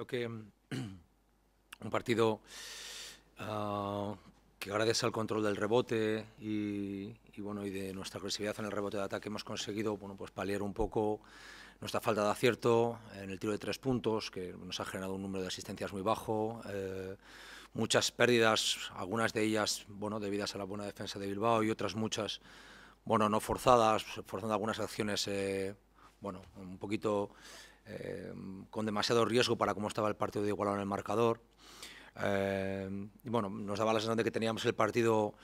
Creo que mm, un partido ah, que agradece al control del rebote y, bueno y de nuestra agresividad en el rebote de ataque hemos conseguido bueno pues paliar un poco nuestra falta de acierto en el tiro de tres puntos que nos ha generado un número de asistencias muy bajo eh, muchas pérdidas algunas de ellas bueno debidas a la buena defensa de Bilbao y otras muchas bueno no forzadas forzando algunas acciones eh, bueno un poquito Em, con demasiado riesgo para cómo estaba el partido de Igualado en el marcador. Eh, y bueno, nos daba la sensación de que teníamos el partido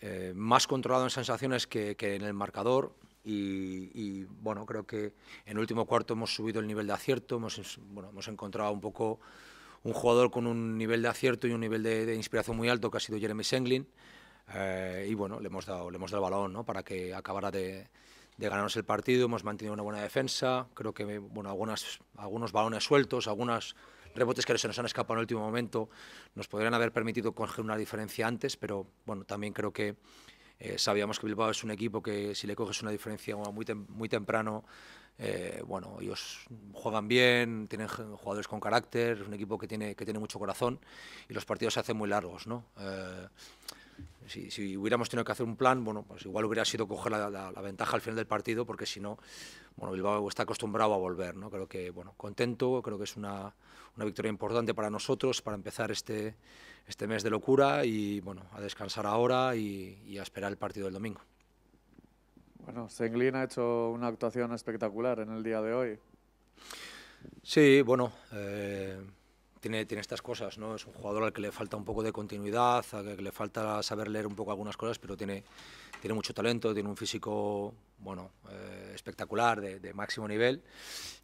eh, más controlado en sensaciones que, que en el marcador. Y, y, bueno, creo que en el último cuarto hemos subido el nivel de acierto, hemos, bueno, hemos encontrado un poco un jugador con un nivel de acierto y un nivel de, de inspiración muy alto que ha sido Jeremy Senglin. Eh, y bueno, le hemos dado, le hemos dado el balón ¿no? para que acabara de, de ganarnos el partido, hemos mantenido una buena defensa, creo que bueno, algunas, algunos balones sueltos, algunos rebotes que se nos han escapado en el último momento, nos podrían haber permitido coger una diferencia antes, pero bueno, también creo que eh, sabíamos que Bilbao es un equipo que si le coges una diferencia muy, muy temprano, eh, bueno, ellos juegan bien, tienen jugadores con carácter, es un equipo que tiene, que tiene mucho corazón y los partidos se hacen muy largos, ¿no? Eh, si, hubiéramos tenido que hacer un plan, bueno, pues igual hubiera sido coger la, ventaja al final del partido, porque si no, bueno, Bilbao está acostumbrado a volver, ¿no? Creo que, bueno, contento, creo que es una, una, victoria importante para nosotros, para empezar este, este mes de locura y, bueno, a descansar ahora y, a esperar el partido del domingo. Bueno, Senglin ha hecho una actuación espectacular en el día de hoy. Sí, bueno, eh, tiene, tiene estas cosas, ¿no? Es un jugador al que le falta un poco de continuidad, al que le falta saber leer un poco algunas cosas, pero tiene, tiene mucho talento, tiene un físico bueno, eh, espectacular, de, de, máximo nivel,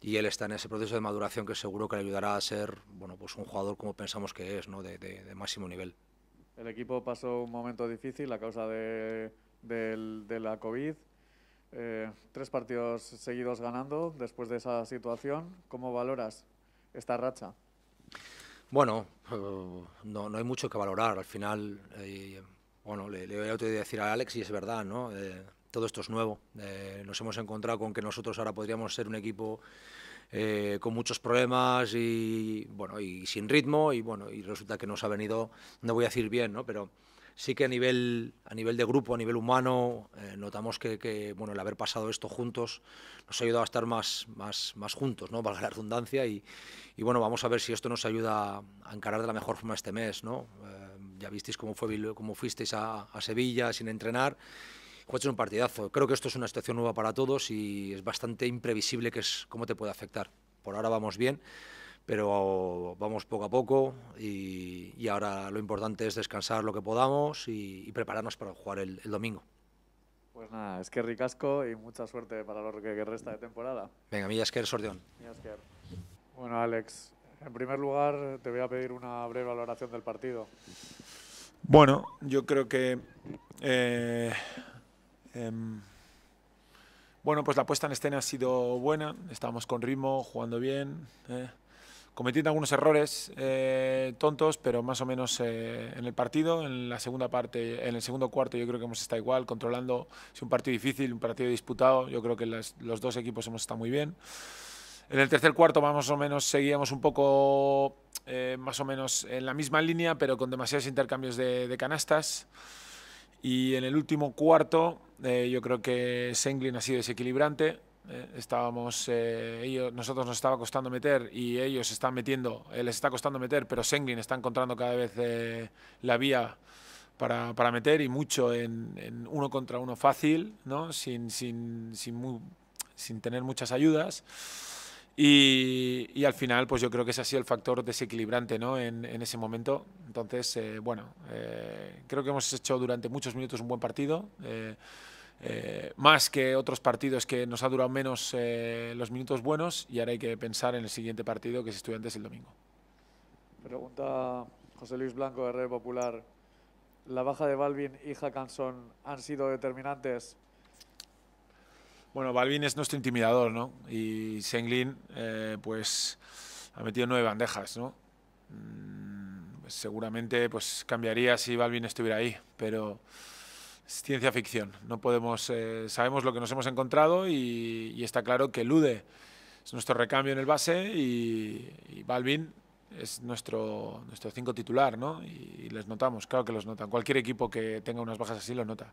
y él está en ese proceso de maduración que seguro que le ayudará a ser bueno, pues un jugador como pensamos que es, ¿no? de, de, de máximo nivel. El equipo pasó un momento difícil a causa de, la COVID. Eh, tres partidos seguidos ganando después de esa situación. ¿Cómo valoras esta racha? Bueno, no, no hay mucho que valorar. Al final, eh, bueno, le, voy a decir a Alex y es verdad, ¿no? Eh, todo esto es nuevo. Eh, nos hemos encontrado con que nosotros ahora podríamos ser un equipo con muchos problemas y bueno y sin ritmo y bueno y resulta que nos ha venido, no voy a decir bien, ¿no? Pero sí que a nivel, a nivel de grupo, a nivel humano, eh, notamos que, que, bueno, el haber pasado esto juntos nos ha ayudado a estar más, más, más juntos, ¿no? valga la redundancia, y, y bueno, vamos a ver si esto nos ayuda a encarar de la mejor forma este mes. ¿no? Eh, ya visteis cómo, fue, cómo fuisteis a, Sevilla sin entrenar, Juegas un partidazo. Creo que esto es una situación nueva para todos y es bastante imprevisible que es cómo te puede afectar. Por ahora vamos bien pero vamos poco a poco y, ahora lo importante es descansar lo que podamos y, prepararnos para jugar el, domingo. Pues nada, es que ricasco y mucha suerte para lo que resta de temporada. Venga, mi Sordeón. Sordión. Bueno, Alex, en primer lugar te voy a pedir una breve valoración del partido. Bueno, yo creo que. Eh, em, bueno, pues la puesta en escena ha sido buena, estábamos con ritmo, jugando bien. Eh cometiendo algunos errores eh, tontos, pero más o menos eh, en el partido, en la segunda parte, en el segundo cuarto yo creo que hemos estado igual, controlando, es un partido difícil, un partido disputado, yo creo que los dos equipos hemos estado muy bien. En el tercer cuarto más o menos seguíamos un poco eh, más o menos en la misma línea, pero con demasiados intercambios de, de canastas. Y en el último cuarto yo creo que Senglin ha sido desequilibrante, eh, estábamos, eh, ellos, nosotros nos estaba costando meter y ellos están metiendo, él eh, les está costando meter, pero Senglin está encontrando cada vez la vía para, para, meter y mucho en, uno contra uno fácil, ¿no? sin, sin, sin, sin tener muchas ayudas. Y, al final, pues yo creo que ese ha sido el factor desequilibrante ¿no? en, en ese momento. Entonces, bueno, creo que hemos hecho durante muchos minutos un buen partido. Eh, más que otros partidos que nos ha durado menos eh, los minutos buenos y ahora hay que pensar en el siguiente partido que es Estudiantes el domingo. Pregunta José Luis Blanco de Red Popular. ¿La baja de Balvin y Hakanson han sido determinantes? Bueno, Balvin es nuestro intimidador, ¿no? Y Senglin, eh, pues, ha metido nueve bandejas, ¿no? Mm, pues seguramente, pues, cambiaría si Balvin estuviera ahí, pero ciencia ficción. No podemos, eh, sabemos lo que nos hemos encontrado y, está claro que Lude es nuestro recambio en el base y, Balvin es nuestro, nuestro cinco titular, ¿no? Y, les notamos, claro que los notan. Cualquier equipo que tenga unas bajas así lo nota.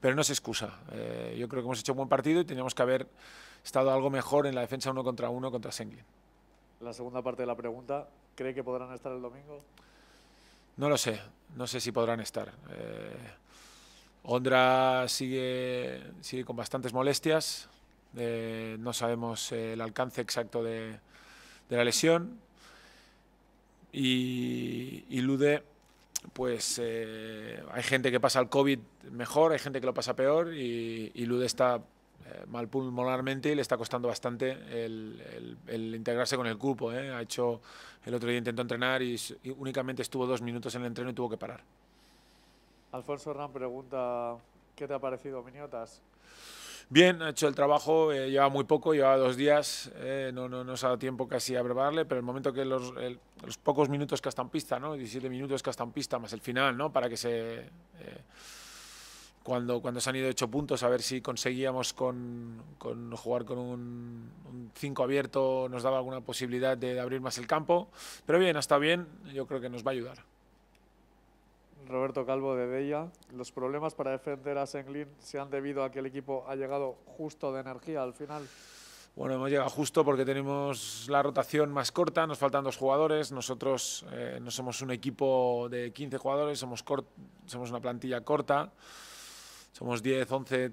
Pero no se excusa. Eh, yo creo que hemos hecho un buen partido y teníamos que haber estado algo mejor en la defensa uno contra uno contra Senglin. La segunda parte de la pregunta, ¿cree que podrán estar el domingo? No lo sé, no sé si podrán estar. Eh, Ondra sigue, con bastantes molestias, eh, no sabemos eh, el alcance exacto de, la lesión y, Lude, pues eh, hay gente que pasa el COVID mejor, hay gente que lo pasa peor y, Lude está mal pulmonarmente y le está costando bastante el, integrarse con el grupo. Ha hecho, el otro día intentó entrenar y, y únicamente estuvo dos minutos en el entreno y tuvo que parar. Alfonso Hernán pregunta, ¿qué te ha parecido Miniotas? Bien, ha hecho el trabajo, eh, lleva muy poco, lleva dos días, eh, no, no, nos ha dado tiempo casi a probarle, pero el momento que los, pocos minutos que hasta en pista, ¿no? 17 minutos que hasta en pista, más el final, ¿no? Para que se... Eh, cuando, cuando se han ido 8 puntos, a ver si conseguíamos con, jugar con un 5 abierto, nos daba alguna posibilidad de, de abrir más el campo. Pero bien, hasta bien, yo creo que nos va a ayudar. Roberto Calvo de Bella. Los problemas para defender a Senglin se han debido a que el equipo ha llegado justo de energía al final. Bueno, hemos llegado justo porque tenemos la rotación más corta, nos faltan dos jugadores. Nosotros eh, no somos un equipo de 15 jugadores, somos, somos una plantilla corta. Somos 10, 11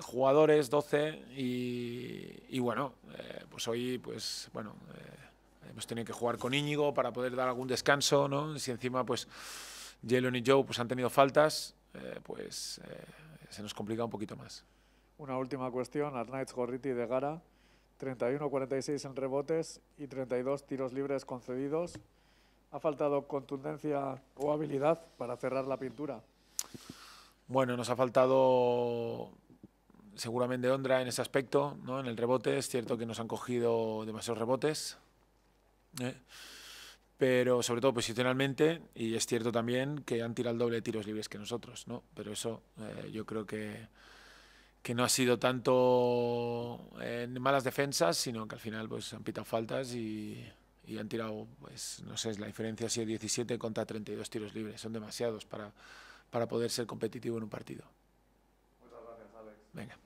jugadores, 12. Y, bueno, eh, pues hoy pues, bueno, eh, hemos tenido que jugar con Íñigo para poder dar algún descanso. ¿no? Si encima pues Jalen y Joe pues, han tenido faltas, eh, pues eh, se nos complica un poquito más. Una última cuestión, Arnaiz Gorriti de Gara, 31-46 en rebotes y 32 tiros libres concedidos. ¿Ha faltado contundencia o habilidad para cerrar la pintura? Bueno, nos ha faltado seguramente Ondra en ese aspecto, ¿no? en el rebote. Es cierto que nos han cogido demasiados rebotes. ¿eh? pero sobre todo posicionalmente, y es cierto también que han tirado el doble de tiros libres que nosotros, ¿no? Pero eso eh, yo creo que, que no ha sido tanto en eh, malas defensas, sino que al final pues han pitado faltas y, han tirado, pues no sé, la diferencia ha sido 17 contra 32 tiros libres, son demasiados para, para poder ser competitivo en un partido. Muchas gracias, Alex. Venga.